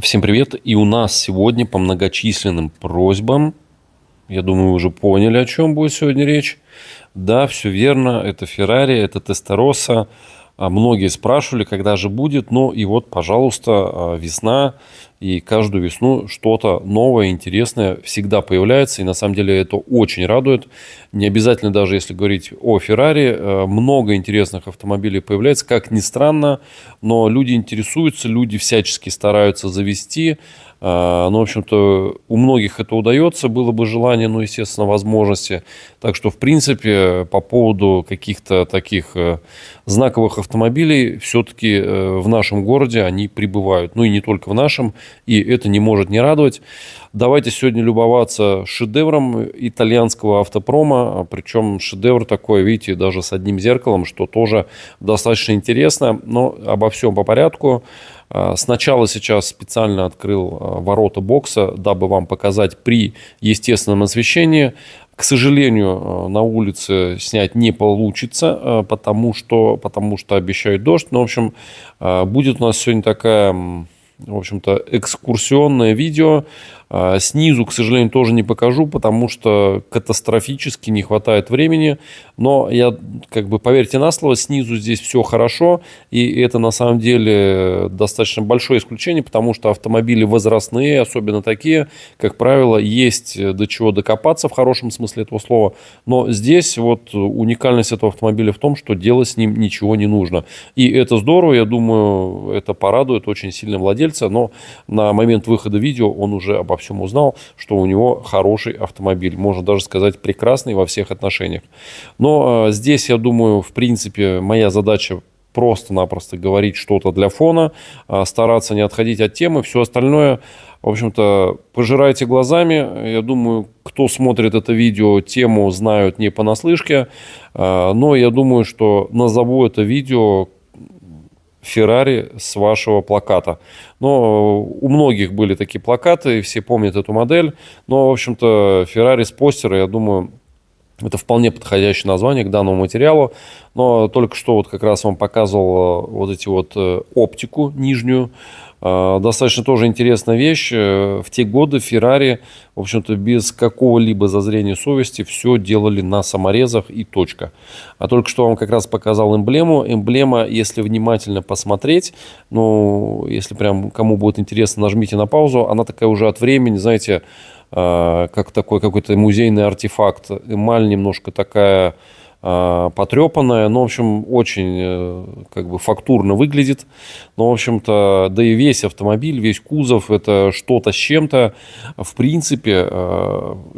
Всем привет. И у нас сегодня по многочисленным просьбам, я думаю, вы уже поняли, о чем будет сегодня речь. Да, все верно, это Феррари, это Тестороса. А многие спрашивали, когда же будет, ну и вот, пожалуйста, а, весна, и каждую весну что-то новое, интересное всегда появляется, и на самом деле это очень радует. Не обязательно даже если говорить о Феррари, а, много интересных автомобилей появляется, как ни странно, но люди интересуются, люди всячески стараются завести, а, ну, в общем-то, у многих это удается, было бы желание, но, ну, естественно, возможности. Так что, в принципе, по поводу каких-то таких э, знаковых автомобилей все-таки э, в нашем городе они прибывают. Ну, и не только в нашем, и это не может не радовать. Давайте сегодня любоваться шедевром итальянского автопрома, а причем шедевр такой, видите, даже с одним зеркалом, что тоже достаточно интересно, но обо всем по порядку. А, сначала сейчас специально открыл а, ворота бокса, дабы вам показать при естественном освещении. К сожалению, а, на улице снять не получится, потому что, потому что обещают дождь. Но, ну, в общем, будет у нас сегодня такая в общем-то, экскурсионное видео а, снизу, к сожалению, тоже не покажу, потому что катастрофически не хватает времени. Но я, как бы, поверьте на слово, снизу здесь все хорошо. И это, на самом деле, достаточно большое исключение, потому что автомобили возрастные, особенно такие, как правило, есть до чего докопаться в хорошем смысле этого слова. Но здесь вот уникальность этого автомобиля в том, что делать с ним ничего не нужно. И это здорово, я думаю, это порадует очень сильно владельца, но на момент выхода видео он уже обо всем узнал, что у него хороший автомобиль. Можно даже сказать, прекрасный во всех отношениях. Но э, здесь, я думаю, в принципе, моя задача просто-напросто говорить что-то для фона, э, стараться не отходить от темы. Все остальное, в общем-то, пожирайте глазами. Я думаю, кто смотрит это видео, тему знают не понаслышке. Э, но я думаю, что назову это видео Феррари с вашего плаката. Но у многих были такие плакаты, все помнят эту модель. Но, в общем-то, Феррари с постера, я думаю, это вполне подходящее название к данному материалу, но только что вот как раз вам показывал э, вот эти вот э, оптику нижнюю. Э, достаточно тоже интересная вещь. В те годы Феррари, в общем-то, без какого-либо зазрения совести все делали на саморезах и точка. А только что вам как раз показал эмблему. Эмблема, если внимательно посмотреть, ну, если прям кому будет интересно, нажмите на паузу. Она такая уже от времени, знаете, Э, как такой какой-то музейный артефакт. Эмаль немножко такая э, потрепанная, но, в общем, очень э, как бы фактурно выглядит. Но, в общем-то, да и весь автомобиль, весь кузов – это что-то с чем-то. В принципе,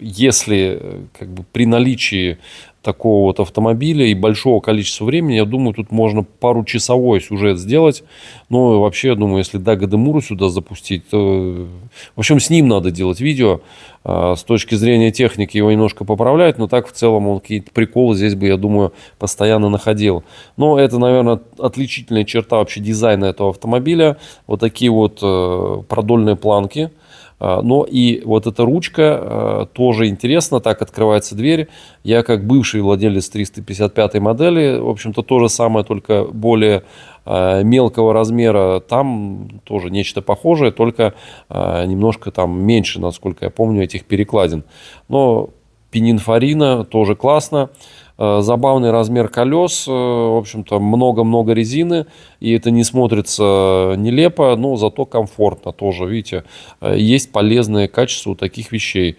если как бы при наличии такого вот автомобиля и большого количества времени, я думаю, тут можно пару-часовой сюжет сделать. Но вообще, я думаю, если Дага Демуру сюда запустить, то... Э, в общем, с ним надо делать видео. А, с точки зрения техники его немножко поправляют, но так в целом он какие-то приколы здесь бы, я думаю, постоянно находил. Но это, наверное, отличительная черта вообще дизайна этого автомобиля. Вот такие вот э, продольные планки – а, но и вот эта ручка а, тоже интересно, так открывается дверь. Я как бывший владелец 355 модели, в общем-то, то же самое, только более а, мелкого размера. Там тоже нечто похожее, только немножко там меньше, насколько я помню, этих перекладин. Но пенинфорина тоже классно. Э, забавный размер колес, э, в общем-то, много-много резины, и это не смотрится нелепо, но зато комфортно тоже, видите, э, есть полезные качества у таких вещей.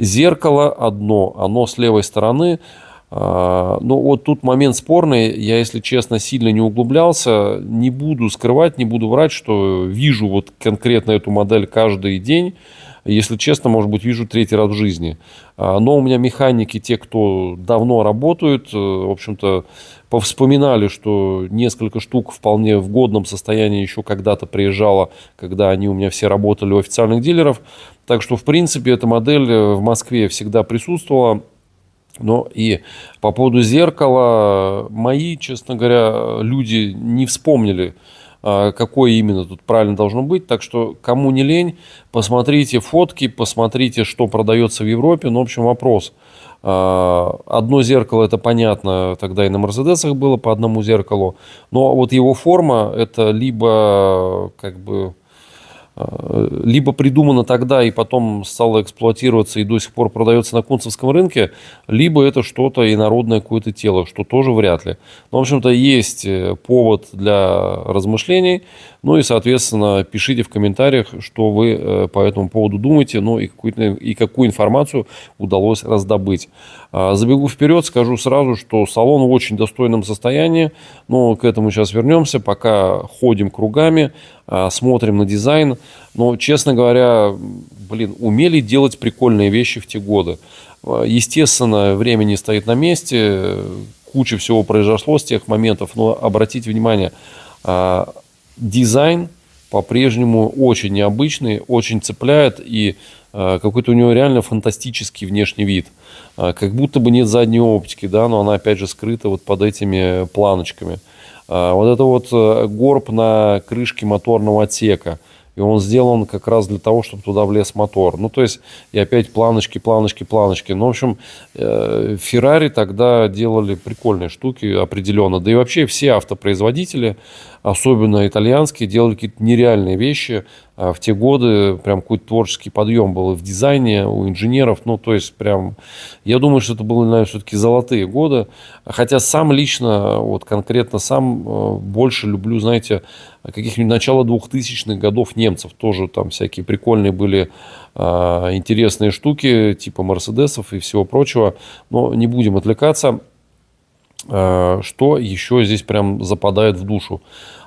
Зеркало одно, оно с левой стороны, ну вот тут момент спорный, я, если честно, сильно не углублялся, не буду скрывать, не буду врать, что вижу вот конкретно эту модель каждый день, если честно, может быть, вижу третий раз в жизни. А, но у меня механики, те, кто давно работают, э, в общем-то, повспоминали, что несколько штук вполне в годном состоянии еще когда-то приезжало, когда они у меня все работали у официальных дилеров. Так что, в принципе, эта модель э, в Москве всегда присутствовала. Но и по поводу зеркала, э, мои, честно говоря, люди не вспомнили, а, какое именно тут правильно должно быть. Так что, кому не лень, посмотрите фотки, посмотрите, что продается в Европе. Ну, в общем, вопрос. А, одно зеркало, это понятно, тогда и на Мерседесах было по одному зеркалу. Но вот его форма, это либо как бы Э, либо придумано тогда и потом стало эксплуатироваться и до сих пор продается на кунцевском рынке, либо это что-то инородное какое-то тело, что тоже вряд ли. Но, ну, в общем-то, есть э, повод для размышлений. Ну и, соответственно, пишите в комментариях, что вы э, по этому поводу думаете, ну и, какую и какую информацию удалось раздобыть. А, забегу вперед, скажу сразу, что салон в очень достойном состоянии, но ну, к этому сейчас вернемся, пока ходим кругами, а, смотрим на дизайн. Но, честно говоря, блин, умели делать прикольные вещи в те годы. А, естественно, время не стоит на месте, куча всего произошло с тех моментов, но обратите внимание, дизайн по-прежнему очень необычный, очень цепляет и э, какой-то у него реально фантастический внешний вид. Э, как будто бы нет задней оптики, да, но она опять же скрыта вот под этими планочками. Э, вот это вот горб на крышке моторного отсека – и он сделан как раз для того, чтобы туда влез мотор. Ну, то есть, и опять планочки, планочки, планочки. Ну, в общем, Феррари э, тогда делали прикольные штуки определенно. Да и вообще все автопроизводители, особенно итальянские, делали какие-то нереальные вещи а в те годы прям какой-то творческий подъем был и в дизайне у инженеров. Ну, то есть прям, я думаю, что это были, наверное, все-таки золотые годы. Хотя сам лично, вот конкретно сам э, больше люблю, знаете, каких-нибудь начала 2000-х годов немцев. Тоже там всякие прикольные были а, интересные штуки, типа Мерседесов и всего прочего. Но не будем отвлекаться. А, что еще здесь прям западает в душу?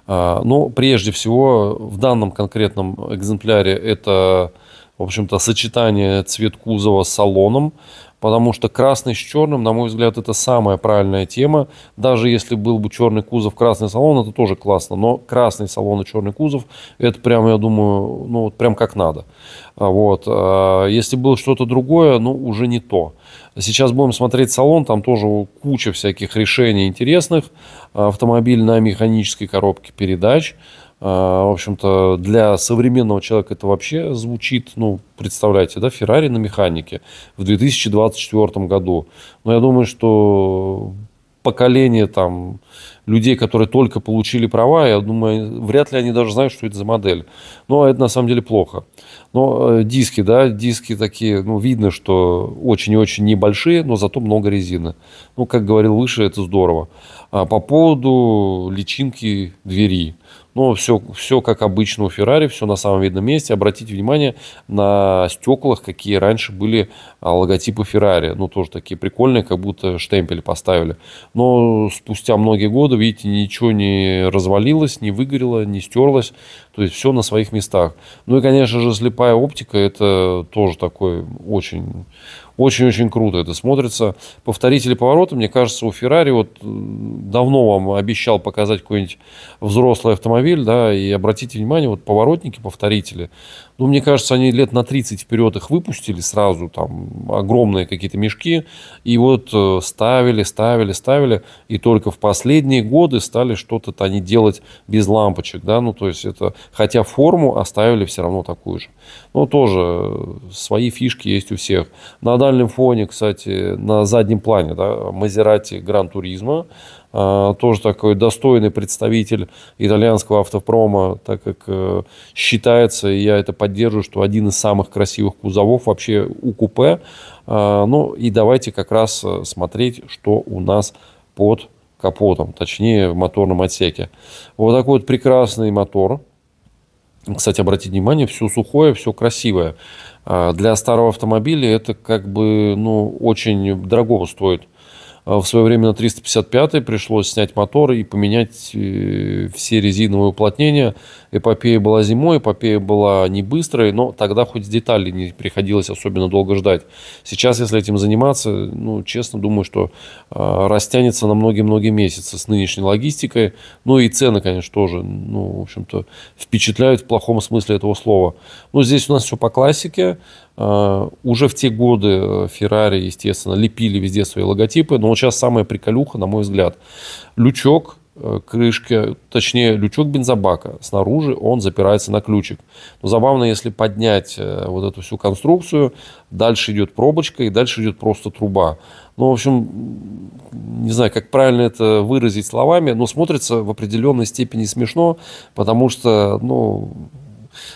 Ну, прежде всего, в данном конкретном экземпляре это, в общем-то, сочетание цвет кузова с салоном, потому что красный с черным, на мой взгляд, это самая правильная тема. Даже если был бы черный кузов, красный салон, это тоже классно, но красный салон и черный кузов, это прям, я думаю, ну вот прям как надо. А вот. А, если было что-то другое, ну уже не то. Сейчас будем смотреть салон, там тоже куча всяких решений интересных. А, автомобиль на механической коробке передач. А, в общем-то, для современного человека это вообще звучит, ну, представляете, да, Феррари на механике в 2024 году. Но я думаю, что поколение там людей, которые только получили права, я думаю, вряд ли они даже знают, что это за модель. Но это на самом деле плохо. Но э, диски, да, диски такие, ну, видно, что очень и очень небольшие, но зато много резины. Ну, как говорил выше, это здорово. А по поводу личинки двери. Но все, все как обычно у Феррари, все на самом видном месте. Обратите внимание на стеклах, какие раньше были а, логотипы Феррари. Ну, тоже такие прикольные, как будто штемпели поставили. Но спустя многие годы, видите, ничего не развалилось, не выгорело, не стерлось. То есть все на своих местах. Ну и, конечно же, слепая оптика – это тоже такой очень очень-очень круто это смотрится. Повторители поворота, мне кажется, у Феррари вот давно вам обещал показать какой-нибудь взрослый автомобиль, да, и обратите внимание, вот поворотники, повторители, ну, мне кажется, они лет на 30 вперед их выпустили сразу, там, огромные какие-то мешки, и вот э, ставили, ставили, ставили, и только в последние годы стали что-то они делать без лампочек, да, ну, то есть это, хотя форму оставили все равно такую же. Но тоже э, свои фишки есть у всех. Надо национальном фоне, кстати, на заднем плане, да, Мазерати Гран Туризма, а, тоже такой достойный представитель итальянского автопрома, так как э, считается, и я это поддерживаю, что один из самых красивых кузовов вообще у купе. А, ну и давайте как раз э, смотреть, что у нас под капотом, точнее в моторном отсеке. Вот такой вот прекрасный мотор – кстати, обратите внимание, все сухое, все красивое. А, для старого автомобиля это как бы ну, очень дорого стоит. А, в свое время на 355 пришлось снять мотор и поменять э, все резиновые уплотнения, Эпопея была зимой, эпопея была не быстрой, но тогда хоть детали не приходилось особенно долго ждать. Сейчас, если этим заниматься, ну, честно, думаю, что э, растянется на многие-многие месяцы с нынешней логистикой. Ну и цены, конечно, тоже, ну, в общем-то, впечатляют в плохом смысле этого слова. Ну, здесь у нас все по классике. Э, уже в те годы э, Феррари, естественно, лепили везде свои логотипы, но вот сейчас самая приколюха, на мой взгляд. Лючок – Э, крышке, точнее, лючок бензобака. Снаружи он запирается на ключик. Но забавно, если поднять э, вот эту всю конструкцию, дальше идет пробочка и дальше идет просто труба. Ну, в общем, не знаю, как правильно это выразить словами, но смотрится в определенной степени смешно, потому что, ну,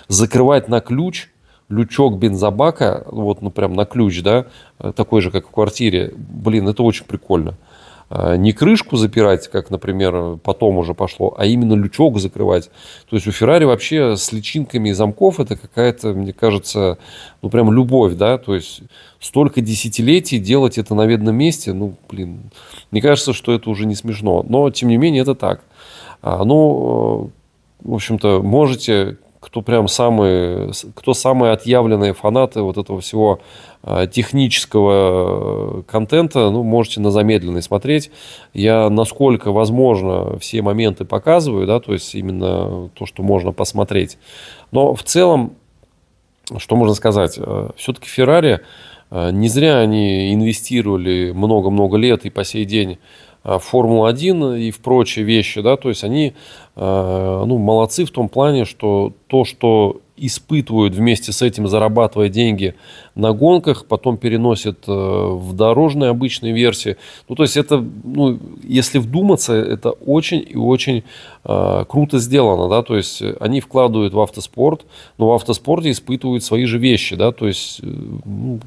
закрывать на ключ лючок бензобака, вот, ну, прям на ключ, да, э, такой же, как в квартире, блин, это очень прикольно. Э, не крышку запирать, как, например, потом уже пошло, а именно лючок закрывать. То есть у Феррари вообще с личинками и замков это какая-то, мне кажется, ну прям любовь, да, то есть столько десятилетий делать это на видном месте, ну, блин, мне кажется, что это уже не смешно, но тем не менее это так. А, ну, э, в общем-то, можете кто прям самые, кто самые отъявленные фанаты вот этого всего а, технического э, контента, ну, можете на замедленный смотреть. Я, насколько возможно, все моменты показываю, да, то есть именно то, что можно посмотреть. Но в целом, что можно сказать? Э, Все-таки Феррари, э, не зря они инвестировали много-много лет и по сей день Формула э, Формулу-1 и в прочие вещи, да, то есть они, э, ну, молодцы в том плане, что то, что испытывают вместе с этим, зарабатывая деньги на гонках, потом переносят э, в дорожные обычные версии. Ну, то есть это, ну, если вдуматься, это очень и очень э, круто сделано, да, то есть они вкладывают в автоспорт, но в автоспорте испытывают свои же вещи, да, то есть, э, ну,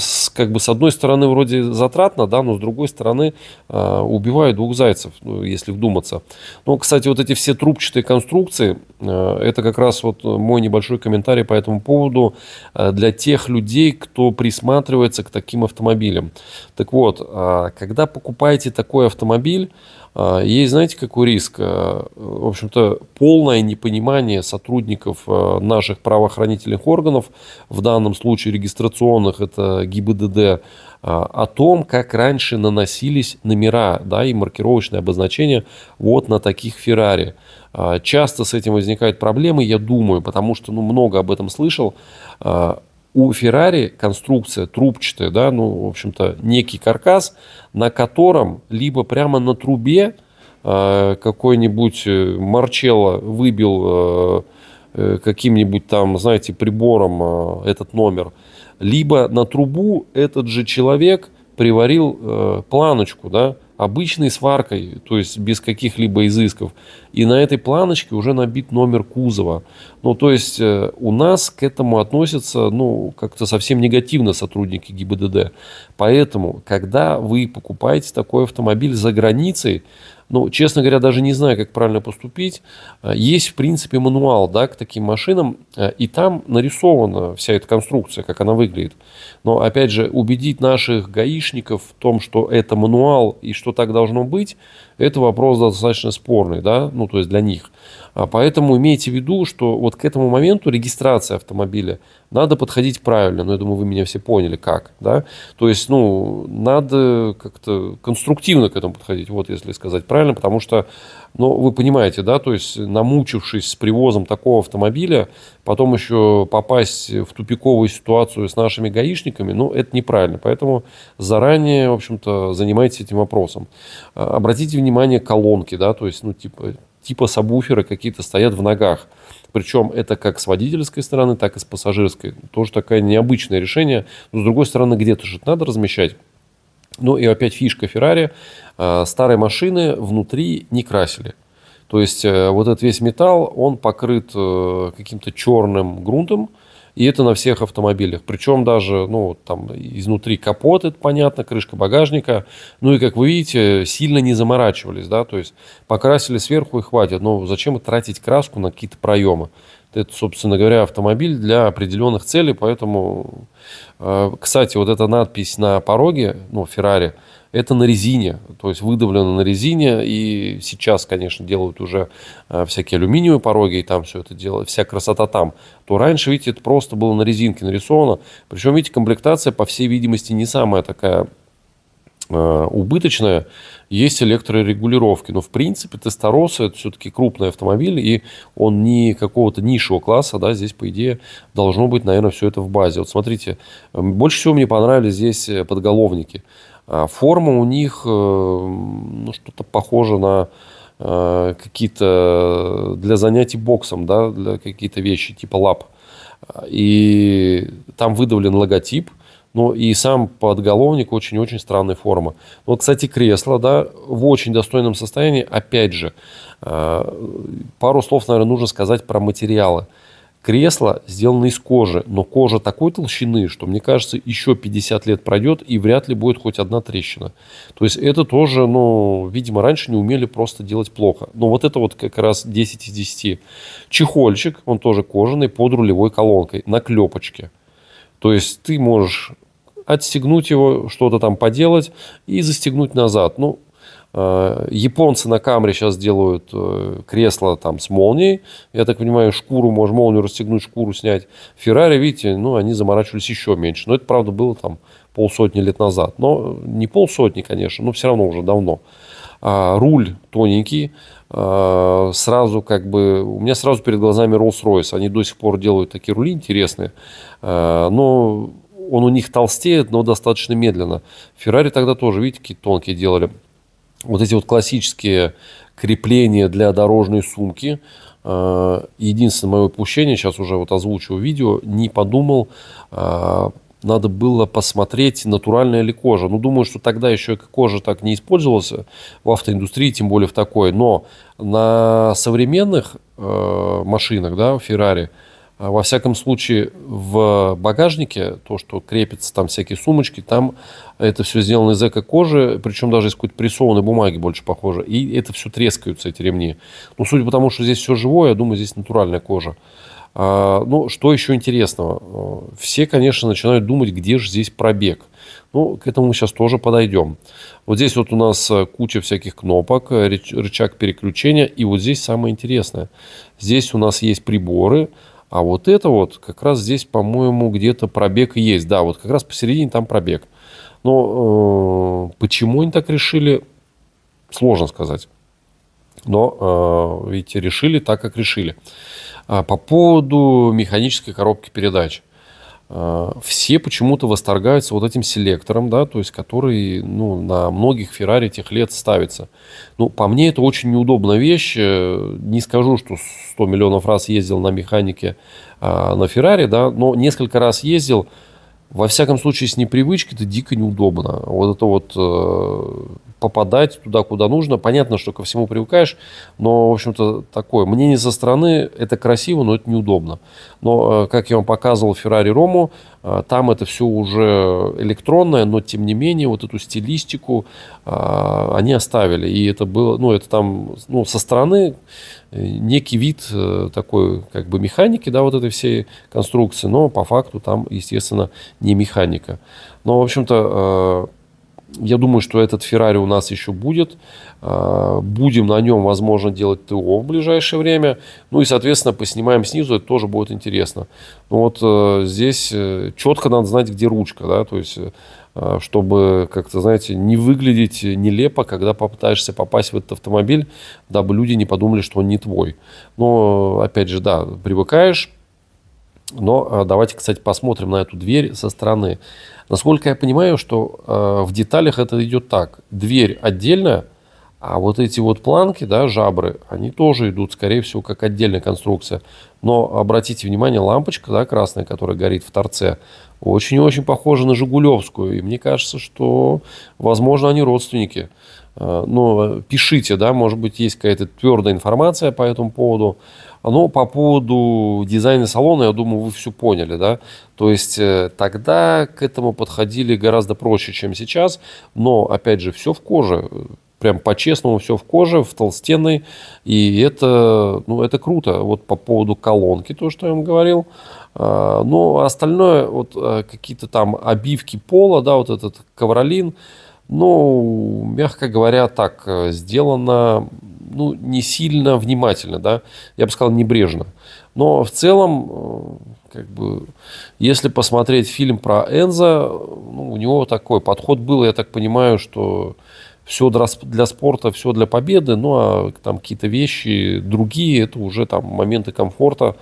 с, как бы с одной стороны вроде затратно, да, но с другой стороны э, убивают двух зайцев, ну, если вдуматься. Ну, кстати, вот эти все трубчатые конструкции, э, это как раз вот э, мой небольшой комментарий по этому поводу э, для тех людей, кто присматривается к таким автомобилям. Так вот, э, когда покупаете такой автомобиль, э, есть, знаете, какой риск? В общем-то, полное непонимание сотрудников наших правоохранительных органов, в данном случае регистрационных, это ГИБДД, а, о том, как раньше наносились номера да, и маркировочные обозначения вот на таких Феррари. А, часто с этим возникают проблемы, я думаю, потому что ну, много об этом слышал. А, у Феррари конструкция трубчатая, да, ну, в общем-то, некий каркас, на котором либо прямо на трубе какой-нибудь э, Марчелло выбил э, э, каким-нибудь там, знаете, прибором этот номер – либо на трубу этот же человек приварил э, планочку, да, обычной сваркой, то есть без каких-либо изысков. И на этой планочке уже набит номер кузова. Ну, то есть э, у нас к этому относятся, ну, как-то совсем негативно сотрудники ГИБДД. Поэтому, когда вы покупаете такой автомобиль за границей, ну, честно говоря, даже не знаю, как правильно поступить. Э, есть, в принципе, мануал да, к таким машинам, э, и там нарисована вся эта конструкция, как она выглядит. Но, опять же, убедить наших гаишников в том, что это мануал и что так должно быть, это вопрос достаточно спорный, да, ну, то есть для них. А поэтому имейте в виду, что вот к этому моменту регистрация автомобиля надо подходить правильно. Но ну, я думаю, вы меня все поняли, как. Да? То есть, ну, надо как-то конструктивно к этому подходить, вот если сказать правильно, потому что, ну, вы понимаете, да, то есть, намучившись с привозом такого автомобиля, потом еще попасть в тупиковую ситуацию с нашими гаишниками, ну, это неправильно. Поэтому заранее, в общем-то, занимайтесь этим вопросом. А, обратите внимание колонки, да, то есть, ну, типа, типа сабвуферы какие-то стоят в ногах. Причем это как с водительской стороны, так и с пассажирской. Тоже такое необычное решение. Но с другой стороны, где-то же надо размещать. Ну и опять фишка Феррари. А, старые машины внутри не красили. То есть э, вот этот весь металл, он покрыт э, каким-то черным грунтом, и это на всех автомобилях. Причем даже, ну, там изнутри капот, это понятно, крышка багажника. Ну и, как вы видите, сильно не заморачивались, да, то есть покрасили сверху и хватит. Но зачем тратить краску на какие-то проемы? Это, собственно говоря, автомобиль для определенных целей, поэтому, э, кстати, вот эта надпись на пороге, ну, Феррари, Ferrari это на резине, то есть выдавлено на резине, и сейчас, конечно, делают уже э, всякие алюминиевые пороги, и там все это дело, вся красота там, то раньше, видите, это просто было на резинке нарисовано, причем, видите, комплектация, по всей видимости, не самая такая э, убыточная, есть электрорегулировки. Но, в принципе, Тестороса – это все-таки крупный автомобиль, и он не какого-то низшего класса, да, здесь, по идее, должно быть, наверное, все это в базе. Вот смотрите, больше всего мне понравились здесь э, подголовники. А форма у них э, ну, что-то похоже на э, какие-то для занятий боксом, да, для какие-то вещи типа лап. И там выдавлен логотип, но и сам подголовник очень-очень странной формы. Ну, вот, кстати, кресло, да, в очень достойном состоянии. Опять же, э, пару слов, наверное, нужно сказать про материалы. Кресло сделано из кожи, но кожа такой толщины, что, мне кажется, еще 50 лет пройдет, и вряд ли будет хоть одна трещина. То есть это тоже, ну, видимо, раньше не умели просто делать плохо. Но вот это вот как раз 10 из 10. Чехольчик, он тоже кожаный, под рулевой колонкой, на клепочке. То есть ты можешь отстегнуть его, что-то там поделать и застегнуть назад. Ну, Э, японцы на камере сейчас делают э, кресло там с молнией. Я так понимаю, шкуру, можно молнию расстегнуть, шкуру снять. Феррари, видите, ну, они заморачивались еще меньше. Но это, правда, было там полсотни лет назад. Но э, не полсотни, конечно, но все равно уже давно. А руль тоненький, а, сразу как бы... У меня сразу перед глазами Rolls-Royce. Они до сих пор делают такие рули интересные. А, но он у них толстеет, но достаточно медленно. Феррари тогда тоже, видите, какие тонкие делали вот эти вот классические крепления для дорожной сумки. Э, единственное мое упущение, сейчас уже вот озвучиваю видео, не подумал, э, надо было посмотреть, натуральная ли кожа. Ну, думаю, что тогда еще кожа так не использовалась в автоиндустрии, тем более в такой. Но на современных э, машинах, да, в Феррари, а во всяком случае, в багажнике, то, что крепится, там всякие сумочки, там это все сделано из эко-кожи, причем даже из какой-то прессованной бумаги больше похоже. И это все трескаются, эти ремни. Ну, судя по тому, что здесь все живое, я думаю, здесь натуральная кожа. А, ну, что еще интересного? А, все, конечно, начинают думать, где же здесь пробег. Ну, к этому мы сейчас тоже подойдем. Вот здесь вот у нас э, куча всяких кнопок, э, рычаг переключения. И вот здесь самое интересное. Здесь у нас есть приборы, а вот это вот как раз здесь, по-моему, где-то пробег есть. Да, вот как раз посередине там пробег. Но э, почему они так решили, сложно сказать. Но, э, видите, решили так, как решили. А по поводу механической коробки передач. А, все почему-то восторгаются вот этим селектором, да, то есть который ну, на многих Феррари тех лет ставится. Ну, по мне это очень неудобная вещь. Э, не скажу, что 100 миллионов раз ездил на механике а, на Феррари, да, но несколько раз ездил. Во всяком случае, с непривычки это дико неудобно. Вот это вот э, попадать туда, куда нужно. Понятно, что ко всему привыкаешь, но, в общем-то, такое. Мнение со стороны – это красиво, но это неудобно. Но, э, как я вам показывал Ferrari Рому, э, там это все уже электронное, но, тем не менее, вот эту стилистику э, они оставили. И это было, ну, это там, ну, со стороны некий вид такой, как бы, механики, да, вот этой всей конструкции, но по факту там, естественно, не механика. Но, в общем-то, я думаю, что этот Феррари у нас еще будет. А, будем на нем, возможно, делать ТО в ближайшее время. Ну и, соответственно, поснимаем снизу, это тоже будет интересно. Но вот э, здесь э, четко надо знать, где ручка, да, то есть э, а, чтобы как-то, знаете, не выглядеть нелепо, когда попытаешься попасть в этот автомобиль, дабы люди не подумали, что он не твой. Но, опять же, да, привыкаешь, но э, давайте, кстати, посмотрим на эту дверь со стороны. Насколько я понимаю, что э, в деталях это идет так. Дверь отдельная, а вот эти вот планки, да, жабры, они тоже идут, скорее всего, как отдельная конструкция. Но обратите внимание, лампочка, да, красная, которая горит в торце, очень-очень похожа на Жигулевскую. И мне кажется, что, возможно, они родственники но пишите, да, может быть, есть какая-то твердая информация по этому поводу. Но по поводу дизайна салона, я думаю, вы все поняли, да. То есть э, тогда к этому подходили гораздо проще, чем сейчас, но, опять же, все в коже, прям по-честному все в коже, в толстенной, и это, ну, это круто. Вот по поводу колонки, то, что я вам говорил, а, но остальное, вот э, какие-то там обивки пола, да, вот этот ковролин – ну, мягко говоря, так э, сделано, ну, не сильно внимательно, да, я бы сказал, небрежно. Но в целом, э, как бы, если посмотреть фильм про Энза, ну, у него такой подход был, я так понимаю, что все для спорта, все для победы, ну а там какие-то вещи другие, это уже там моменты комфорта,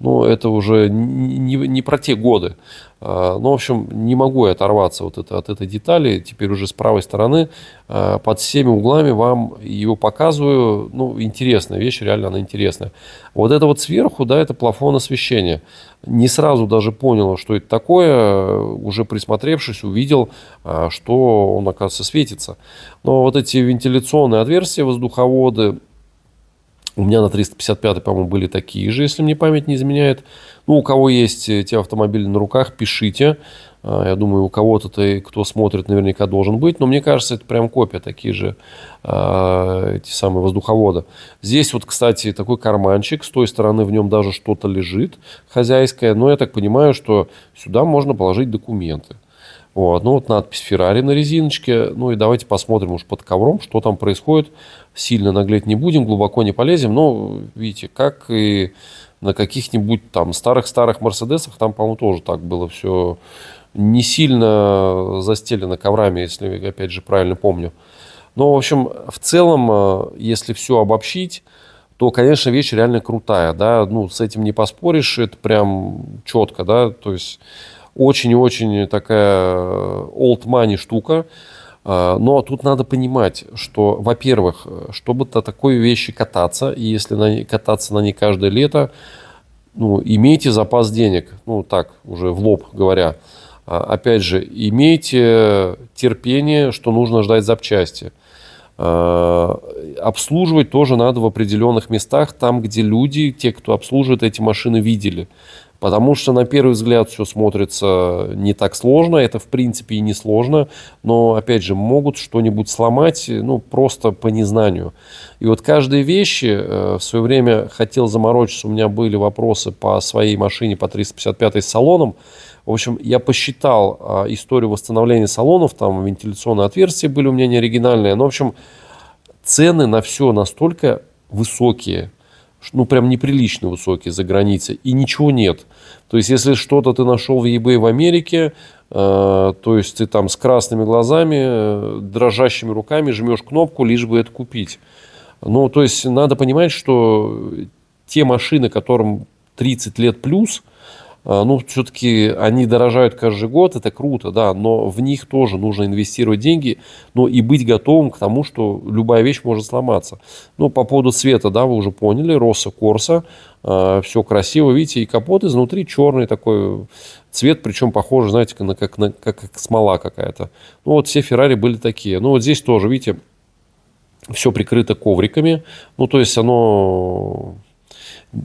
ну, это уже не, не про те годы. А, ну, в общем, не могу я оторваться вот это, от этой детали. Теперь уже с правой стороны а, под всеми углами вам его показываю. Ну, интересная вещь, реально она интересная. Вот это вот сверху, да, это плафон освещения. Не сразу даже понял, что это такое. Уже присмотревшись, увидел, а, что он, оказывается, светится. Но вот эти вентиляционные отверстия воздуховоды, у меня на 355, по-моему, были такие же, если мне память не изменяет. Ну, у кого есть эти автомобили на руках, пишите. А, я думаю, у кого-то, кто смотрит, наверняка должен быть. Но мне кажется, это прям копия, такие же а, эти самые воздуховоды. Здесь вот, кстати, такой карманчик. С той стороны в нем даже что-то лежит хозяйское. Но я так понимаю, что сюда можно положить документы. Вот. Ну вот надпись Ferrari на резиночке. Ну и давайте посмотрим уж под ковром, что там происходит. Сильно наглеть не будем, глубоко не полезем. Но видите, как и на каких-нибудь там старых-старых Мерседесах, там, по-моему, тоже так было все не сильно застелено коврами, если, опять же, правильно помню. Но, в общем, в целом, э, если все обобщить, то, конечно, вещь реально крутая, да, ну, с этим не поспоришь, это прям четко, да, то есть очень-очень такая э, old money штука. А, Но ну, а тут надо понимать, что, во-первых, чтобы на такой вещи кататься, и если на ней, кататься на ней каждое лето, ну, имейте запас денег, ну, так, уже в лоб говоря. А, опять же, имейте терпение, что нужно ждать запчасти. Обслуживать тоже надо в определенных местах, там, где люди, те, кто обслуживает эти машины, видели. Потому что, на первый взгляд, все смотрится не так сложно, это, в принципе, и не сложно, но, опять же, могут что-нибудь сломать, ну, просто по незнанию. И вот каждые вещи, э, в свое время хотел заморочиться, у меня были вопросы по своей машине, по 355 с салоном, в общем, я посчитал а, историю восстановления салонов, там вентиляционные отверстия были у меня не оригинальные, но, ну, в общем, цены на все настолько высокие, ну, прям неприлично высокие за границей, и ничего нет. То есть, если что-то ты нашел в eBay в Америке, э, то есть ты там с красными глазами, э, дрожащими руками жмешь кнопку, лишь бы это купить. Ну, то есть, надо понимать, что те машины, которым 30 лет плюс – а, ну, все-таки они дорожают каждый год, это круто, да, но в них тоже нужно инвестировать деньги, но и быть готовым к тому, что любая вещь может сломаться. Ну, по поводу цвета, да, вы уже поняли, Росса Корса, э, а, все красиво, видите, и капот изнутри черный такой цвет, причем похоже, знаете, на, как, на, как, как смола какая-то. Ну, вот все Феррари были такие. Ну, вот здесь тоже, видите, все прикрыто ковриками, ну, то есть оно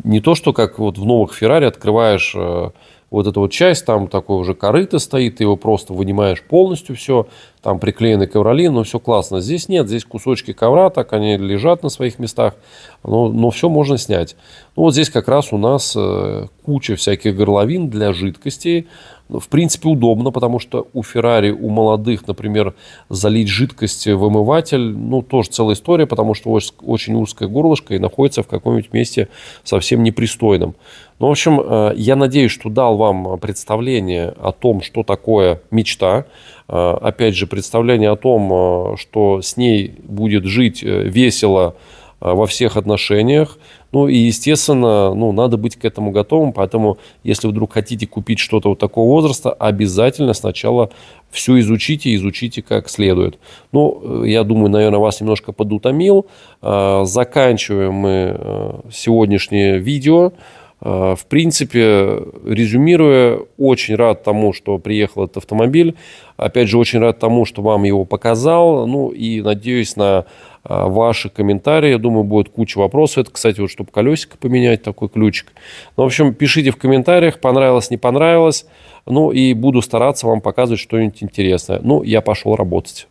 не то, что как вот в новых Феррари открываешь э, вот эту вот часть, там такое уже корыто стоит, ты его просто вынимаешь полностью все, там приклеены ковролин, но ну, все классно. Здесь нет, здесь кусочки ковра, так они лежат на своих местах, но, но все можно снять. Ну вот здесь как раз у нас э, куча всяких горловин для жидкостей, ну, в принципе, удобно, потому что у Феррари, у молодых, например, залить жидкость в омыватель, ну, тоже целая история, потому что очень узкое горлышко и находится в каком-нибудь месте совсем непристойном. Ну, в общем, э, я надеюсь, что дал вам представление о том, что такое мечта. Э, опять же, представление о том, э, что с ней будет жить весело во всех отношениях, ну и, естественно, ну, надо быть к этому готовым, поэтому, если вдруг хотите купить что-то вот такого возраста, обязательно сначала все изучите, изучите как следует. Ну, э, я думаю, наверное, вас немножко подутомил. Э, заканчиваем мы э, сегодняшнее видео. В принципе, резюмируя, очень рад тому, что приехал этот автомобиль. Опять же, очень рад тому, что вам его показал. Ну и надеюсь на а, ваши комментарии. Я думаю, будет куча вопросов. Это, кстати, вот чтобы колесико поменять, такой ключик. Ну, в общем, пишите в комментариях, понравилось, не понравилось. Ну, и буду стараться вам показывать что-нибудь интересное. Ну, я пошел работать.